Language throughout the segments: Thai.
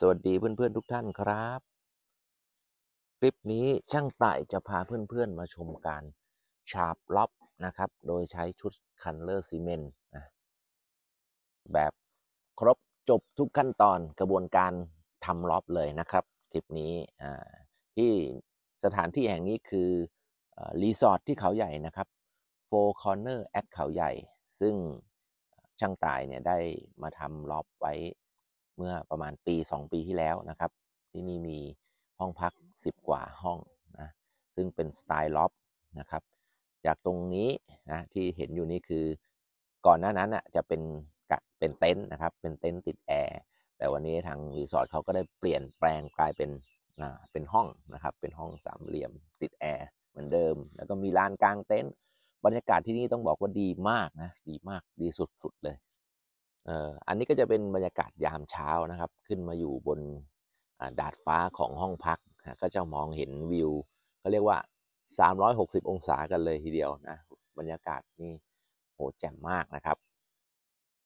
สวัสดีเพื่อนๆทุกท่านครับ คลิปนี้ช่างไต่จะพาเพื่อน ๆ มาชมการชาบล็อบนะครับ โดยใช้ชุดคันเลอร์ซีเมนต์แบบครบจบทุกขั้นตอนกระบวนการทำล็อบเลยนะครับ คลิปนี้ที่สถานที่แห่งนี้คือรีสอร์ทที่เขาใหญ่นะครับโฟร์คอนเนอร์แอดเขาใหญ่ ซึ่งช่างตายเนี่ยได้มาทำล็อบไว้เมื่อประมาณปี 2 ปีที่แล้วนะครับที่นี่มีห้องพัก 10 กว่าห้องนะซึ่งเป็นสไตล์ล็อบนะครับจากตรงนี้นะที่เห็นอยู่นี่คือก่อนหน้านั้นอ่ะจะเป็นเป็นเต็นท์นะครับเป็นเต็นท์ติดแอร์ แต่วันนี้ทางรีสอร์ทเขาก็ได้เปลี่ยนแปลงกลายเป็นนะเป็นห้องนะครับเป็นห้องสามเหลี่ยมติดแอร์เหมือนเดิม แล้วก็มีลานกลางเต็นท์บรรยากาศที่นี่ต้องบอกว่าดีมากนะดีมากดีสุดๆเลยอันนี้ก็จะเป็นบรรยากาศยามเช้านะครับ ขึ้นมาอยู่บนดาดฟ้าของห้องพัก ก็จะมองเห็นวิวก็เรียกว่า 360 องศากันเลยทีเดียวนะบรรยากาศนี่โหแจ่มมากนะครับ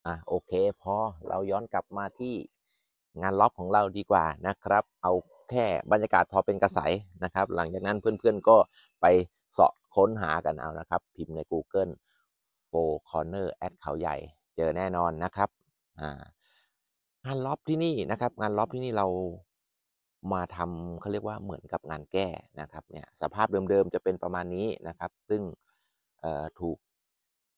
อ่ะโอเคพอเราย้อนกลับมาที่งานล็อกของเราดีกว่านะครับ เอาแค่บรรยากาศพอเป็นกระาสนะครับ หลังจากนั้นเพื่อนๆก็ไปเสาะค้นหากันเอานะครับ พิมพ์ใน Google โฟคอนเนอร์แอดเขาใหญ่เจอแน่นอนนะครับงานล็อบที่นี่นะครับงานล็อบที่นี่เรามาทำเขาเรียกว่าเหมือนกับงานแก้นะครับเนี่ย สภาพเดิมๆจะเป็นประมาณนี้นะครับ ซึ่งถูก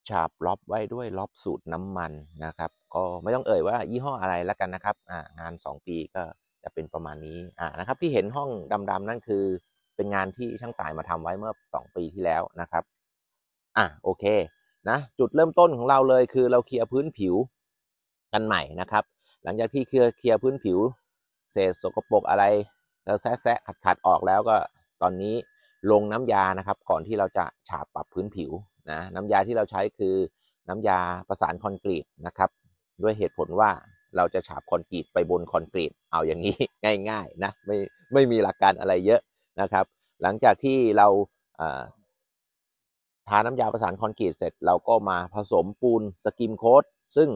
ฉาบล็อบไว้ด้วยล็อบสูตรน้ำมันนะครับ ก็ไม่ต้องเอ่ยว่ายี่ห้ออะไรแล้วกันนะครับงาน2ปีก็จะเป็นประมาณนี้นะครับที่เห็นห้องดำๆนั่นคือเป็นงานที่ช่างต่ายมาทำไว้เมื่อ2ปีที่แล้วนะครับ อ่ะโอเคนะจุดเริ่มต้นของเราเลย คือเราเคลียร์พื้นผิวกันใหม่นะครับ หลังจากที่เคลียร์เคลียร์พื้นผิว เศษสกปรกอะไรเราแซะแซะขัดขัดออกแล้วก็ตอนนี้ลงน้ำยานะครับ ก่อนที่เราจะฉาบปรับพื้นผิวนะน้ำยาที่เราใช้คือน้ำยาประสานคอนกรีตนะครับ ด้วยเหตุผลว่าเราจะฉาบคอนกรีตไปบนคอนกรีต เอาอย่างนี้ง่ายๆนะไม่ไม่มีหลักการอะไรเยอะนะครับ หลังจากที่เราทาน้ำยาประสานคอนกรีตเสร็จเราก็มาผสมปูนสกิมโค้ดซึ่ง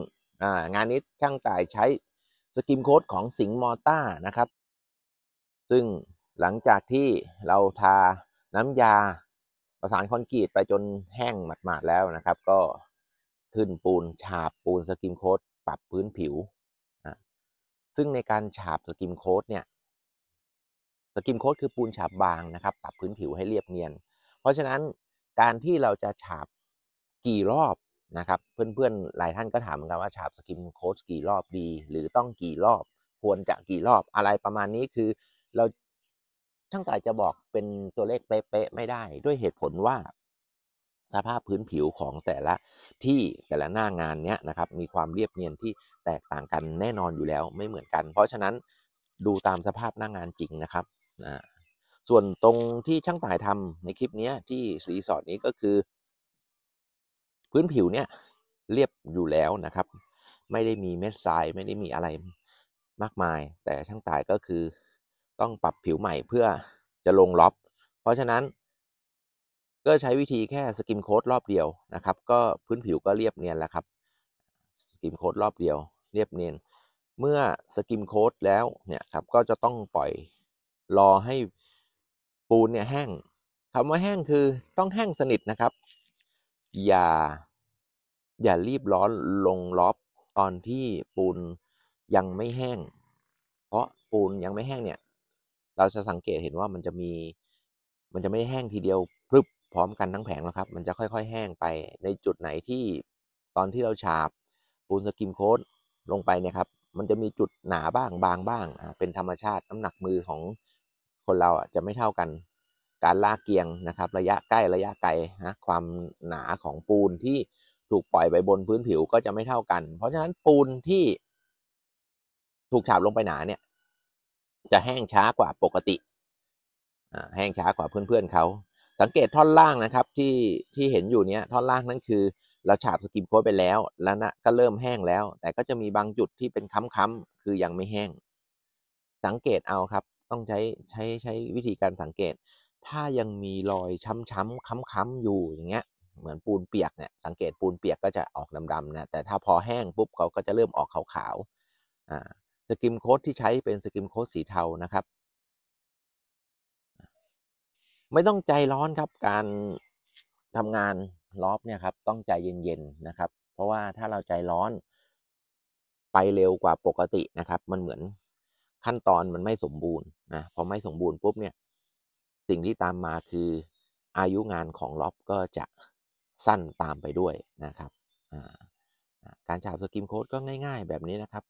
งานนี้ช่างต่ายใช้สกิมโค้ดของสิงห์มอต้านะครับ ซึ่งหลังจากที่เราทาน้ำยาประสานคอนกรีตไปจนแห้งหมาดๆแล้วนะครับ ก็ขึ้นปูนฉาบปูนสกิมโค้ดปรับพื้นผิวซึ่งในการฉาบสกิมโค้ดเนี่ยสกิมโค้ดคือปูนฉาบบางนะครับ ปรับพื้นผิวให้เรียบเนียนเพราะฉะนั้นการที่เราจะฉาบกี่รอบนะครับ เพื่อน ๆ หลายท่านก็ถามเหมือนกันว่าฉาบสกิมโค้ชกี่รอบดี หรือต้องกี่รอบ ควรจะกี่รอบอะไรประมาณนี้คือเรา ทั้งแต่จะบอกเป็นตัวเลขเป๊ะ ๆ ไม่ได้ด้วยเหตุผลว่าสภาพพื้นผิวของแต่ละที่แต่ละหน้างานเนี้ยนะครับ มีความเรียบเนียนที่แตกต่างกันแน่นอนอยู่แล้วไม่เหมือนกันเพราะฉะนั้นดูตามสภาพหน้างานจริงนะครับอ่าส่วนตรงที่ช่างต่ายทำในคลิปนี้ที่รีสอร์ทนี้ก็คือ พื้นผิวเนี่ยเรียบอยู่แล้วนะครับ ไม่ได้มีเม็ดทรายไม่ได้มีอะไรมากมาย แต่ช่างต่ายก็คือ ต้องปรับผิวใหม่เพื่อจะลงล็อบเพราะฉะนั้น ก็ใช้วิธีแค่สกิมโค้ดรอบเดียวนะครับ ก็พื้นผิวก็เรียบเนียนแล้วครับสกิมโค้ดรอบเดียว เรียบเนียนเมื่อสกิมโค้ดแล้วเนี่ยครับ ก็จะต้องปล่อยรอใหปูนเนี่ยแห้งคำว่าแห้งคือต้องแห้งสนิทนะครับ อย่าอย่ารีบร้อนลงล็อบตอนที่ปูนยังไม่แห้ง เพราะปูนยังไม่แห้งเนี่ย เราจะสังเกตเห็นว่ามันจะมีมันจะไม่แห้งทีเดียวพรึบพร้อมกันทั้งแผงแล้วครับ มันจะค่อย ๆ แห้งไป ในจุดไหนที่ตอนที่เราฉาบปูนสกิมโค้ดลงไปเนี่ยครับ มันจะมีจุดหนาบ้างบางบ้างเป็นธรรมชาติน้ำหนักมือของคนเราอ่ะจะไม่เท่ากันการลากเกียงนะครับ ระยะใกล้ระยะไกลนะความหนาของปูนที่ถูกปล่อยไปบนพื้นผิวก็จะไม่เท่ากัน เพราะฉะนั้นปูนที่ ถูกฉาบลงไปหนาเนี่ย จะแห้งช้ากว่าปกติแห้งช้ากว่าเพื่อนๆเขาสังเกตท่อนล่างนะครับ ที่ที่เห็นอยู่เนี้ยท่อนล่างนั่นคือเราฉาบสกิมโค้ดไปแล้ว แล้วนะก็เริ่มแห้งแล้ว แต่ก็จะมีบางจุดที่เป็นค้ำๆคือยังไม่แห้ง สังเกตเอาครับต้องใช้ใช้ใช้วิธีการสังเกต ถ้ายังมีรอยช้ำๆค้ำๆอยู่อย่างเงี้ยเหมือนปูนเปียกเนี่ย สังเกตปูนเปียกก็จะออกดำๆนะแต่ถ้าพอแห้งปุ๊บเขาก็จะเริ่มออกขาวๆอ่าสกิมโค้ดที่ใช้เป็นสกิมโค้ดสีเทานะครับ ไม่ต้องใจร้อนครับการทำงานลอบเนี่ยครับ ต้องใจเย็นๆนะครับ เพราะว่าถ้าเราใจร้อนไปเร็วกว่าปกตินะครับ มันเหมือนขั้นตอนมันไม่สมบูรณ์นะพอไม่สมบูรณ์ปุ๊บเนี่ย สิ่งที่ตามมาคืออายุงานของล็อบก็จะสั้นตามไปด้วยนะครับการฉาบสกิมโค้ดก็ง่ายๆแบบนี้นะครับ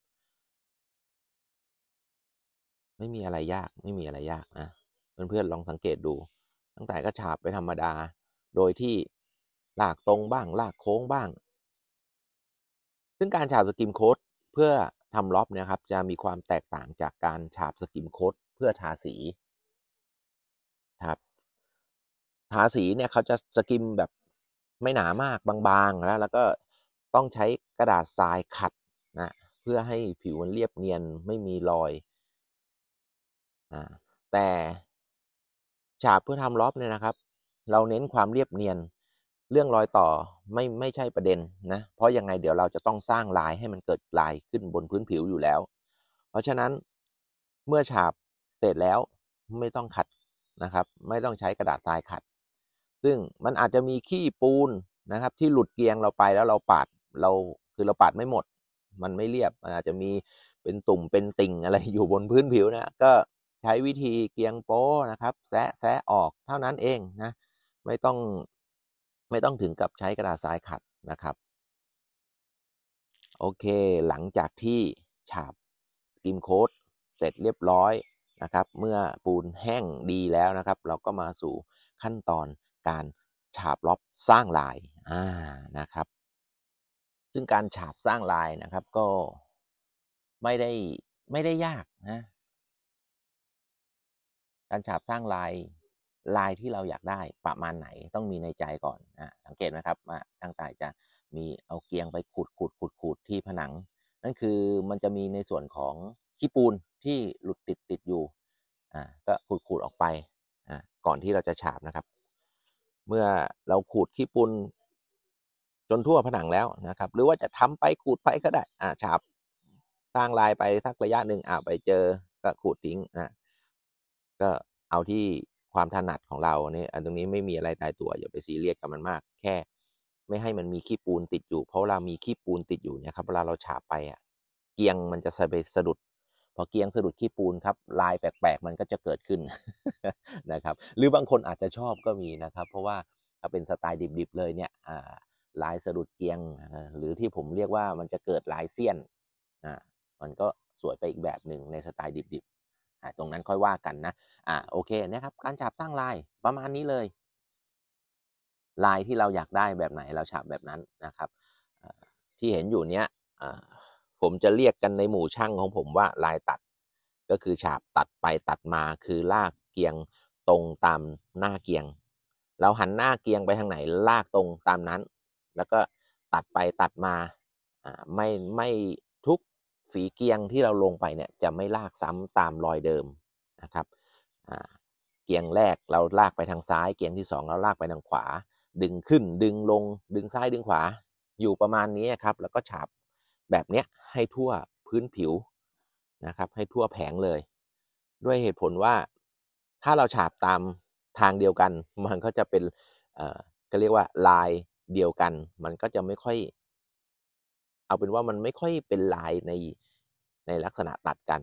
ไม่มีอะไรยาก ไม่มีอะไรยากนะเพื่อนๆลองสังเกตดู ตั้งแต่ก็ฉาบไปธรรมดาโดยที่ลากตรงบ้างลากโค้งบ้าง ซึ่งการฉาบสกิมโค้ดเพื่อทำล็อบนะครับจะมีความแตกต่างจากการฉาบสกิมโคตเพื่อทาสีครับทาสีเนี่ยเขาจะสกิมแบบไม่หนามากบางๆ แล้ว แล้วก็ต้องใช้กระดาษทรายขัดนะเพื่อให้ผิวมันเรียบเนียนไม่มีรอยอ่าแต่ฉาบเพื่อทำล็อบเนี่ยนะครับ เราเน้นความเรียบเนียนเรื่องรอยต่อไม่ไม่ใช่ประเด็นนะ เพราะยังไงเดี๋ยวเราจะต้องสร้างลายให้มันเกิดลายขึ้นบนพื้นผิวอยู่แล้ว เพราะฉะนั้นเมื่อฉาบเสร็จแล้วไม่ต้องขัดนะครับ ไม่ต้องใช้กระดาษทรายขัด ซึ่งมันอาจจะมีขี้ปูนนะครับ ที่หลุดเกียงเราไปแล้วเราปาดเราคือเราปาดไม่หมด มันไม่เรียบมันอาจจะมีเป็นตุ่มเป็นติ่งอะไรอยู่บนพื้นผิวนะก็ใช้วิธีเกียงโป้นะครับแซะแซะออกเท่านั้นเองนะไม่ต้องไม่ต้องถึงกับใช้กระดาษทรายขัดนะครับ โอเค หลังจากที่ฉาบกิมโค้ดเสร็จเรียบร้อยนะครับ เมื่อปูนแห้งดีแล้วนะครับ เราก็มาสู่ขั้นตอนการฉาบล็อบสร้างลาย อ่านะครับ ซึ่งการฉาบสร้างลายนะครับ ก็ไม่ได้ไม่ได้ยากนะ การฉาบสร้างลายลายที่เราอยากได้ประมาณไหนต้องมีในใจก่อนนะสังเกตนะครับว่าทางตตยจะมีเอาเกียงไปขูดขูดขูดขูดที่ผนัง นั่นคือมันจะมีในส่วนของขี้ปูนที่หลุดติดติดอยู่อ่าก็ขูดขูดออกไปอ่าก่อนที่เราจะฉาบนะครับ เมื่อเราขูดขี้ปูน จนทั่วผนังแล้วนะครับ หรือว่าจะทำไปขูดไปก็ได้อ่าฉาบสร้างลายไปสักระยะหนึ่งอ่าไปเจอก็ขูดทิ้งนะก็เอาที่ความถนัดของเราเนี่ยอันตรงนี้ไม่มีอะไรตายตัวอย่าไปซีเรียสกับมันมาก แค่ไม่ให้มันมีขี้ปูนติดอยู่ เพราะเรามีขี้ปูนติดอยู่เนี่ยครับเวลาเราฉาบไปอ่ะเกียงมันจะไปสะดุด พอเกียงสะดุดขี้ปูนครับลายแปลกๆ มันก็จะเกิดขึ้นนะครับหรือบางคนอาจจะชอบก็มีนะครับเพราะว่าถ้าเป็นสไตล์ดิบๆเลยเนี่ยลายสะดุดเกียง หรือที่ผมเรียกว่ามันจะเกิดลายเสี้ยนอ่มันก็สวยไปอีกแบบหนึ่งในสไตล์ดิบๆตรงนั้นค่อยว่ากันนะ อ่า โอเค นะครับ การฉาบสร้างลายประมาณนี้เลย ลายที่เราอยากได้แบบไหน เราฉาบแบบนั้นนะครับ ที่เห็นอยู่เนี้ยผมจะเรียกกันในหมู่ช่างของผมว่า ลายตัด ก็คือฉาบตัดไปตัดมาคือลากเกียงตรงตามหน้าเกียง เราหันหน้าเกียงไปทางไหนลากตรงตามนั้น แล้วก็ตัดไปตัดมาไม่ไม่ทุกฝีเกียงที่เราลงไปเนี่ยจะไม่ลากซ้ำตามรอยเดิมนะครับเกียงแรกเราลากไปทางซ้ายเกียงที่2เราลากไปทางขวา ดึงขึ้นดึงลงดึงซ้ายดึงขวาอยู่ประมาณนี้ครับ แล้วก็ฉาบแบบเนี้ยให้ทั่วพื้นผิวนะครับ ให้ทั่วแผงเลย ด้วยเหตุผลว่าถ้าเราฉาบตามทางเดียวกัน มันก็จะเป็นก็เรียกว่าลายเดียวกัน มันก็จะไม่ค่อยเอาเป็นว่ามันไม่ค่อยเป็นลายในในลักษณะตัดกัน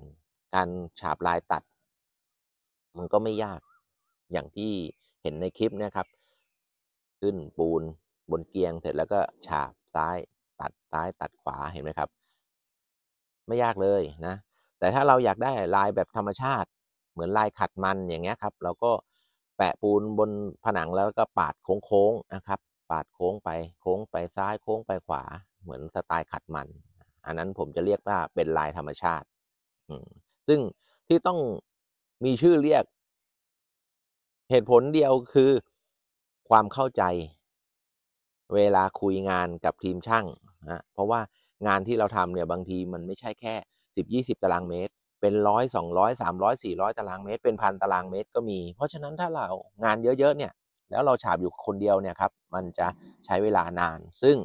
การฉาบลายตัด มันก็ไม่ยาก อย่างที่เห็นในคลิปนะครับ ขึ้นปูนบนเกียงเสร็จแล้วก็ฉาบซ้ายตัดซ้ายตัดขวาเห็นไหมครับ ไม่ยากเลยนะ แต่ถ้าเราอยากได้ลายแบบธรรมชาติ เหมือนลายขัดมันอย่างเงี้ยครับ เราก็แปะปูนบนผนังแล้วก็ปาดโค้งๆ นะครับ ปาดโค้งไปโค้งไปซ้ายโค้งไปขวาเหมือนสไตล์ขัดมัน อันนั้นผมจะเรียกว่าเป็นลายธรรมชาติ ซึ่งที่ต้องมีชื่อเรียก เหตุผลเดียวคือความเข้าใจเวลาคุยงานกับทีมช่างนะเพราะว่างานที่เราทำเนี่ยบางทีมันไม่ใช่แค่สิบยี่สิบตารางเมตร เป็นร้อยสองร้อยสามร้อยสี่ร้อยตารางเมตร เป็นพันตารางเมตรก็มี เพราะฉะนั้นถ้าเรางานเยอะๆเนี่ย แล้วเราฉาบอยู่คนเดียวเนี่ยครับ มันจะใช้เวลานาน ซึ่ง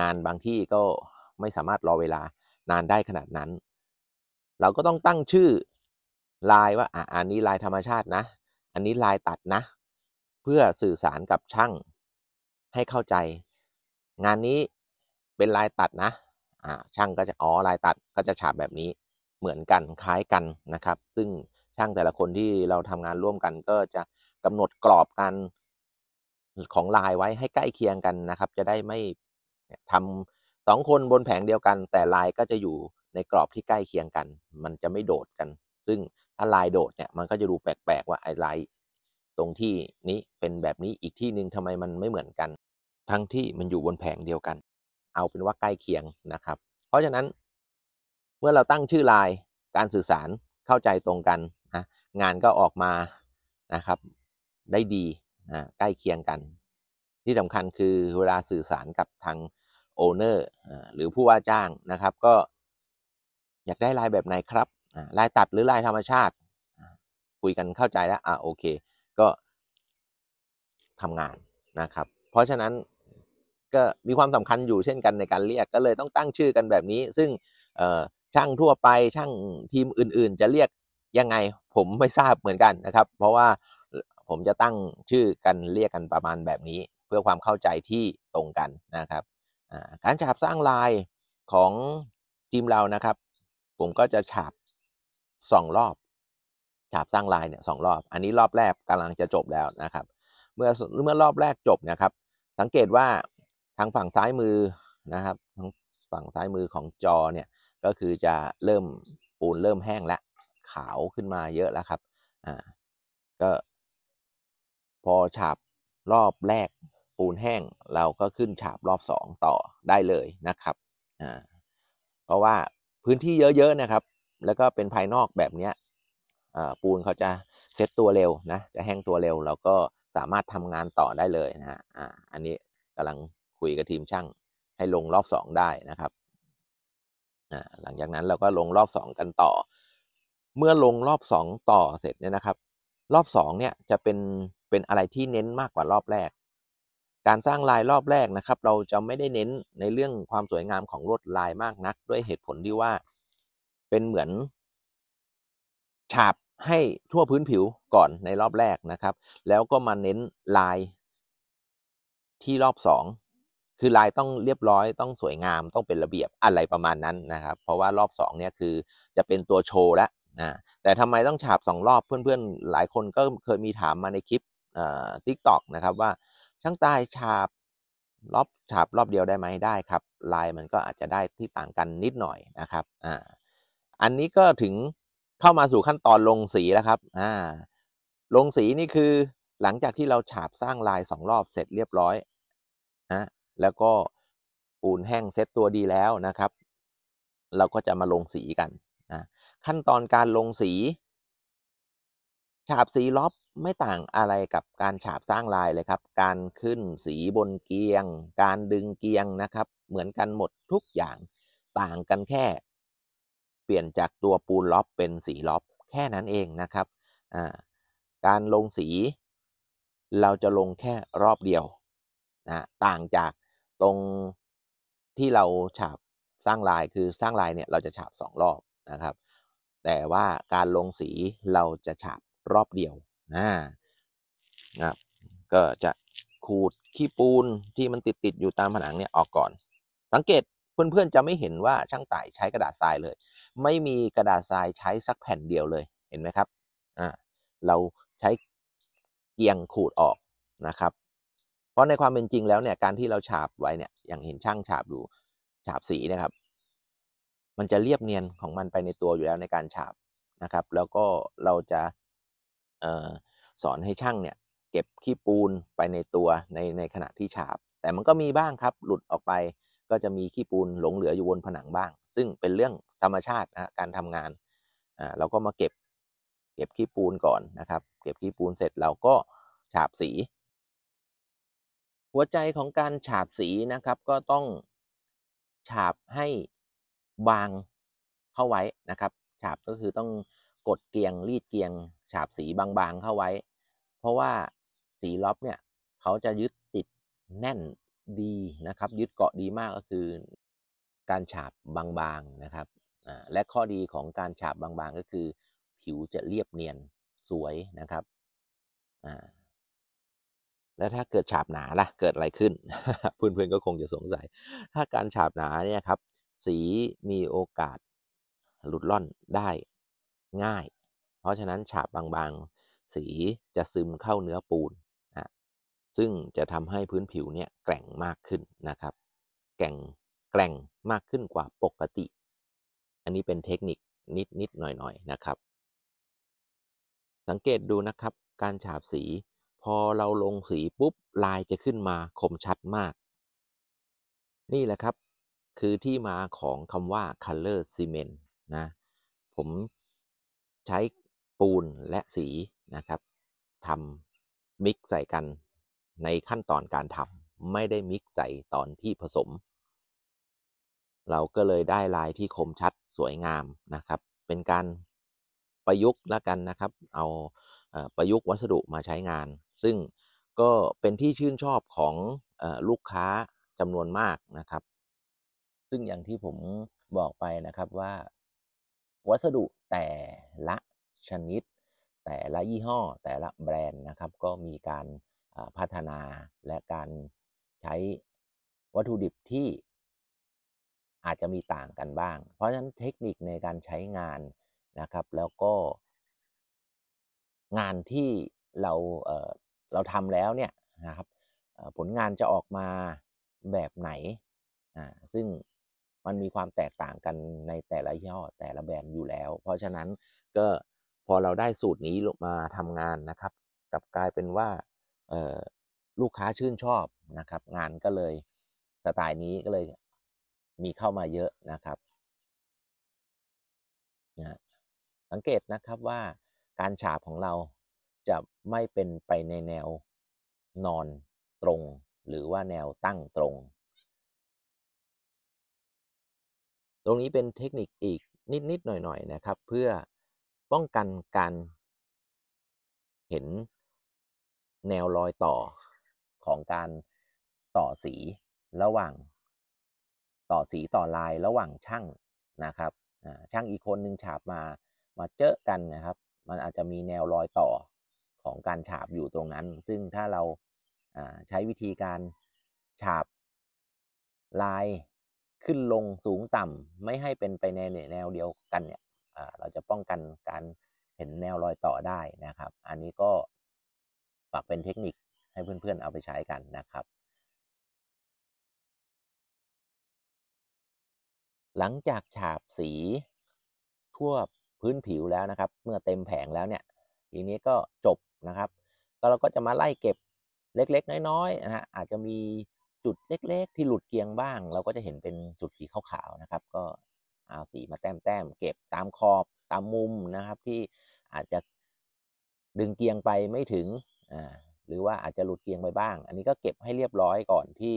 งานบางที่ก็ไม่สามารถรอเวลานานได้ขนาดนั้น เราก็ต้องตั้งชื่อลายว่าอ่ะอันนี้ลายธรรมชาตินะ อันนี้ลายตัดนะ เพื่อสื่อสารกับช่างให้เข้าใจ งานนี้เป็นลายตัดนะ อ่าช่างก็จะอ๋อลายตัดก็จะฉาบแบบนี้เหมือนกันคล้ายกันนะครับ ซึ่งช่างแต่ละคนที่เราทำงานร่วมกันก็จะกำหนดกรอบกันของลายไว้ให้ใกล้เคียงกันนะครับ จะได้ไม่ทำสองคนบนแผงเดียวกัน แต่ลายก็จะอยู่ในกรอบที่ใกล้เคียงกัน มันจะไม่โดดกัน ซึ่งถ้าลายโดดเนี่ย มันก็จะดูแปลกๆว่าไอ้ลายตรงที่นี้เป็นแบบนี้อีกที่หนึ่งทำไมมันไม่เหมือนกัน ทั้งที่มันอยู่บนแผงเดียวกัน เอาเป็นว่าใกล้เคียงนะครับ เพราะฉะนั้น เมื่อเราตั้งชื่อลายการสื่อสารเข้าใจตรงกันนะงานก็ออกมานะครับ ได้ดีนะใกล้เคียงกันที่สำคัญคือเวลาสื่อสารกับทางโอเนอร์หรือผู้ว่าจ้างนะครับ ก็อยากได้ลายแบบไหนครับลายตัดหรือลายธรรมชาติคุยกันเข้าใจแล้ว อ่ะโอเค ก็ทำงานนะครับ เพราะฉะนั้นก็มีความสำคัญอยู่เช่นกันในการเรียกก็เลยต้องตั้งชื่อกันแบบนี้ ซึ่งช่างทั่วไปช่างทีมอื่น ๆ จะเรียกยังไงผมไม่ทราบเหมือนกันนะครับ เพราะว่าผมจะตั้งชื่อกันเรียกกันประมาณแบบนี้เพื่อความเข้าใจที่ตรงกันนะครับการฉาบสร้างลายของทีมเรานะครับผมก็จะฉาบสองรอบฉาบสร้างลายเนี่ยสองรอบ อันนี้รอบแรกกำลังจะจบแล้วนะครับ เมื่อเมื่อรอบแรกจบนะครับ สังเกตว่าทางฝั่งซ้ายมือนะครับทางฝั่งซ้ายมือของจอเนี่ยก็คือจะเริ่มปูนเริ่มแห้งแล้วขาวขึ้นมาเยอะแล้วครับอ่าก็พอฉาบรอบแรกปูนแห้งเราก็ขึ้นฉาบ รอบสองต่อได้เลยนะครับอ่าเพราะว่าพื้นที่เยอะๆนะครับ แล้วก็เป็นภายนอกแบบเนี้ยปูนเขาจะเซ็ตตัวเร็วนะ จะแห้งตัวเร็วเราก็สามารถทำงานต่อได้เลยนะอ่า อันนี้กำลังคุยกับทีมช่าง ให้ลงรอบสองได้นะครับอ่าหลังจากนั้นเราก็ลงรอบสองกันต่อ เมื่อลงรอบสองต่อเสร็จเนี่ยนะครับ รอบสองเนี่ยจะเป็นเป็นอะไรที่เน้นมากกว่ารอบแรกการสร้างลายรอบแรกนะครับ เราจะไม่ได้เน้นในเรื่องความสวยงามของลวดลายมากนัก ด้วยเหตุผลที่ว่าเป็นเหมือน ฉาบให้ทั่วพื้นผิวก่อนในรอบแรกนะครับ แล้วก็มาเน้นลาย ที่รอบสองคือลายต้องเรียบร้อยต้องสวยงามต้องเป็นระเบียบอะไรประมาณนั้นนะครับเพราะว่ารอบสองเนี่ยคือจะเป็นตัวโชว์แล้วนะแต่ทำไมต้องฉาบสองรอบเพื่อนๆหลายคนก็เคยมีถามมาในคลิปทิกต็อกนะครับว่าทั้งตายฉาบรอบฉาบรอบเดียวได้ไหมได้ครับ ลายมันก็อาจจะได้ที่ต่างกันนิดหน่อยนะครับอ่าอันนี้ก็ถึงเข้ามาสู่ขั้นตอนลงสีแล้วครับอ่าลงสีนี่คือหลังจากที่เราฉาบสร้างลายสองรอบเสร็จเรียบร้อยนะแล้วก็ปูนแห้งเซ็ตตัวดีแล้วนะครับ เราก็จะมาลงสีกันนะขั้นตอนการลงสี ฉาบสีล็อบไม่ต่างอะไรกับการฉาบสร้างลายเลยครับ การขึ้นสีบนเกียง การดึงเกียงนะครับ เหมือนกันหมดทุกอย่าง ต่างกันแค่ เปลี่ยนจากตัวปูนล็อบเป็นสีล็อบแค่นั้นเองนะครับ การลงสีเราจะลงแค่รอบเดียวนะ ต่างจากตรงที่เราฉาบสร้างลายคือสร้างลายเนี่ยเราจะฉาบสองรอบนะครับ แต่ว่าการลงสีเราจะฉาบรอบเดียวอ่านะครับ ก็จะขูดขี้ปูนที่มันติดติดอยู่ตามผนังเนี่ยออกก่อน สังเกตเพื่อนๆจะไม่เห็นว่าช่างต่ายใช้กระดาษทรายเลย ไม่มีกระดาษทรายใช้สักแผ่นเดียวเลย เห็นไหมครับ อ่า เราใช้เกียงขูดออกนะครับ เพราะในความเป็นจริงแล้วเนี่ยการที่เราฉาบไว้เนี่ยอย่างเห็นช่างฉาบดู ฉาบสีนะครับ มันจะเรียบเนียนของมันไปในตัวอยู่แล้วในการฉาบนะครับ แล้วก็เราจะสอนให้ช่างเนี่ยเก็บขี้ปูนไปในตัว ในในขณะที่ฉาบ แต่มันก็มีบ้างครับ หลุดออกไป ก็จะมีขี้ปูนหลง เหลืออยู่บนผนังบ้าง ซึ่งเป็นเรื่องธรรมชาตินะการทำงานอ่าเราก็มาเก็บเก็บขี้ปูนก่อนนะครับ เก็บ ขี้ปูนเสร็จเราก็ฉาบสี หัวใจของการฉาบสีนะครับ ก็ต้องฉาบให้บางเข้าไว้นะครับ ฉาบก็คือต้องกดเกียงรีดเกียง ฉาบสีบางๆเข้าไว้ เพราะว่าสีล็อบเนี่ยเขาจะยึดติดแน่นดีนะครับ ยึดเกาะดีมากก็คือ การฉาบบางๆนะครับและข้อดีของการฉาบบางๆก็คือ ผิวจะเรียบเนียนสวยนะครับแล้วถ้าเกิดฉาบหนาล่ะ เกิดอะไรขึ้นเพื่อนๆก็คงจะสงสัยถ้าการฉาบหนาเนี่ยครับ สีมีโอกาสหลุดล่อนได้ง่าย เพราะฉะนั้นฉาบบางๆ สีจะซึมเข้าเนื้อปูนนะซึ่งจะทำให้พื้นผิวเนี่ย แกร่งมากขึ้นนะครับ แกร่งแกร่งมากขึ้นกว่าปกติ อันนี้เป็นเทคนิคนิดนิดหน่อยหน่อยนะครับ สังเกตดูนะครับ การฉาบสี พอเราลงสีปุ๊บ ลายจะขึ้นมาคมชัดมาก นี่แหละครับคือที่มาของคำว่า color cement นะ ผมใช้ปูนและสีนะครับทำมิกใส่กันในขั้นตอนการทำไม่ได้มิกใส่ตอนที่ผสม เราก็เลยได้ลายที่คมชัดสวยงามนะครับ เป็นการประยุกต์แล้วกันนะครับ เอาประยุกต์วัสดุมาใช้งาน ซึ่งก็เป็นที่ชื่นชอบของลูกค้าจำนวนมากนะครับ ซึ่งอย่างที่ผมบอกไปนะครับว่าวัสดุแต่ละชนิด แต่ละยี่ห้อแต่ละแบรนด์นะครับ ก็มีการพัฒนาและการใช้วัตถุดิบที่อาจจะมีต่างกันบ้าง เพราะฉะนั้นเทคนิคในการใช้งานนะครับแล้วก็ งานที่เราเเราทำแล้วเนี่ยนะครับผลงานจะออกมาแบบไหนซึ่งมันมีความแตกต่างกันในแต่ละยี่ห้อแต่ละแบรนด์อยู่แล้ว เพราะฉะนั้นก็พอเราได้สูตรนี้มาทำงานนะครับ กลับกลายเป็นว่าลูกค้าชื่นชอบนะครับ งานก็เลยสไตล์นี้ก็เลยมีเข้ามาเยอะนะครับนะสังเกตนะครับว่า การฉาบของเราจะไม่เป็นไปในแนวนอนตรง หรือว่าแนวตั้งตรงตรงนี้เป็นเทคนิคอีกนิดนิดหน่อยหนะครับ เพื่อป้องกันการ เห็นแนวรอยต่อของการต่อสีระหว่างต่อสีต่อลายระหว่างช่างนะครับช่างอีกคนนึงฉาบมามาเจอกันนะครับ มันอาจจะมีแนวรอยต่อของการฉาบอยู่ตรงนั้น ซึ่งถ้าเราใช้วิธีการฉาบลายขึ้นลงสูงต่ำไม่ให้เป็นไปในแนวเดียวกันเนี่ยเราจะป้องกันการเห็นแนวรอยต่อได้นะครับ อันนี้ก็ฝากเป็นเทคนิคให้เพื่อน ๆ เอาไปใช้กันนะครับ หลังจากฉาบสีทั่วพื้นผิวแล้วนะครับ เมื่อเต็มแผงแล้วเนี่ยทีนี้ก็จบนะครับ ก็เราก็จะมาไล่เก็บเล็ก ๆ น้อยๆนะฮะอาจจะมีจุดเล็ก ๆที่หลุดเกียงบ้าง เราก็จะเห็นเป็นจุดสีขาว ๆ นะครับ ก็เอาสีมาแต้มๆ เก็บตามขอบตามมุมนะครับ ที่อาจจะดึงเกียงไปไม่ถึงอ่า หรือว่าอาจจะหลุดเกียงไปบ้าง อันนี้ก็เก็บให้เรียบร้อยก่อนที่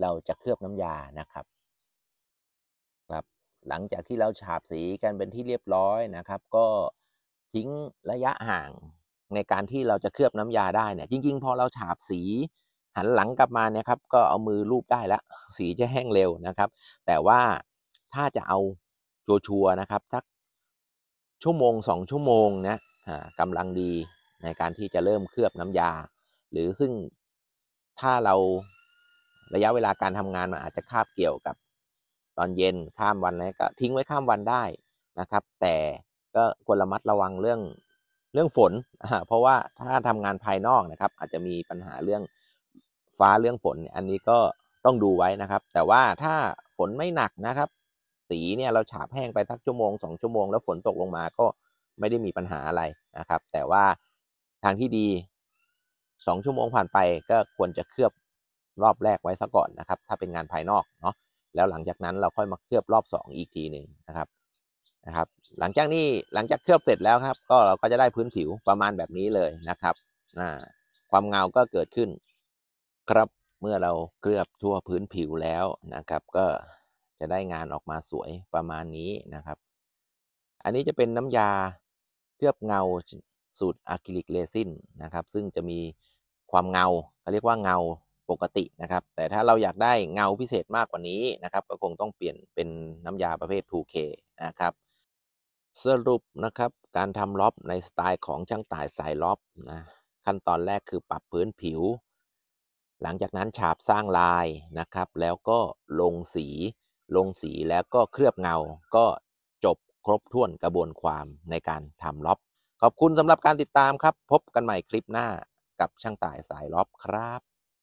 เราจะเคลือบน้ำยานะครับ ครับ หลังจากที่เราฉาบสีกันเป็นที่เรียบร้อยนะครับ ก็ทิ้งระยะห่างในการที่เราจะ เคลือบน้ำยาได้เนี่ยจริง ๆพอเราฉาบสีหันหลังกลับมาเนี่ยครับ ก็เอามือลูบได้แล้วสีจะแห้งเร็วนะครับ แต่ว่าถ้าจะเอาชัวร์นะครับสักชั่วโมงสองชั่วโมงนะกำลังดีในการที่จะเริ่มเคลือบน้ำยา หรือซึ่งถ้าเราระยะเวลาการทำงานมันอาจจะคาบเกี่ยวกับตอนเย็นข้ามวันนะก็ ทิ้งไว้ข้ามวันได้นะครับ แต่ก็ควรระมัดระวังเรื่องเรื่องฝนเพราะว่าถ้าทำงานภายนอกนะครับ อาจจะมีปัญหาเรื่องฟ้าเรื่องฝนอันนี้ก็ต้องดูไว้นะครับ แต่ว่าถ้าฝนไม่หนักนะครับ สีเนี่ย เราฉาบแห้งไปสักชั่วโมงสองชั่วโมงแล้วฝนตกลงมาก็ไม่ได้มีปัญหาอะไรนะครับ แต่ว่าทางที่ดีสองชั่วโมงผ่านไปก็ควรจะเคลือบรอบแรกไว้ซะก่อนนะครับ ถ้าเป็นงานภายนอกเนาะแล้วหลังจากนั้นเราค่อยมาเคลือบรอบงอีกทีหนึ่งนะครับนะครับ หลังจากนี้หลังจากเคลือบเสร็จแล้วครับ ก็เราก็จะได้พื้นผิวประมาณแบบนี้เลยนะครับความเงาก็เกิดขึ้นครับเมื่อเราเคลือบทั่วพื้นผิวแล้วนะครับ ก็จะได้งานออกมาสวยประมาณนี้นะครับ อันนี้จะเป็นน้ำยาเคลือบเงาสูตรอะคริลิกเรซินนะครับ ซึ่งจะมีความเงาเขาเรียกว่าเงาปกตินะครับ แต่ถ้าเราอยากได้เงาพิเศษมากกว่านี้นะครับก็คงต้องเปลี่ยนเป็นน้ำยาประเภท 2K นะครับสรุปนะครับการทำล็อบในสไตล์ของช่างต่ายสายล็อบนะขั้นตอนแรกคือปรับพื้นผิวหลังจากนั้นฉาบสร้างลายนะครับ แล้วก็ลงสี ลงสีแล้วก็เคลือบเงา ก็จบครบถ้วนกระบวนความในการทำล็อบขอบคุณสำหรับการติดตามครับ พบกันใหม่คลิปหน้ากับช่างต่ายสายล็อบครับ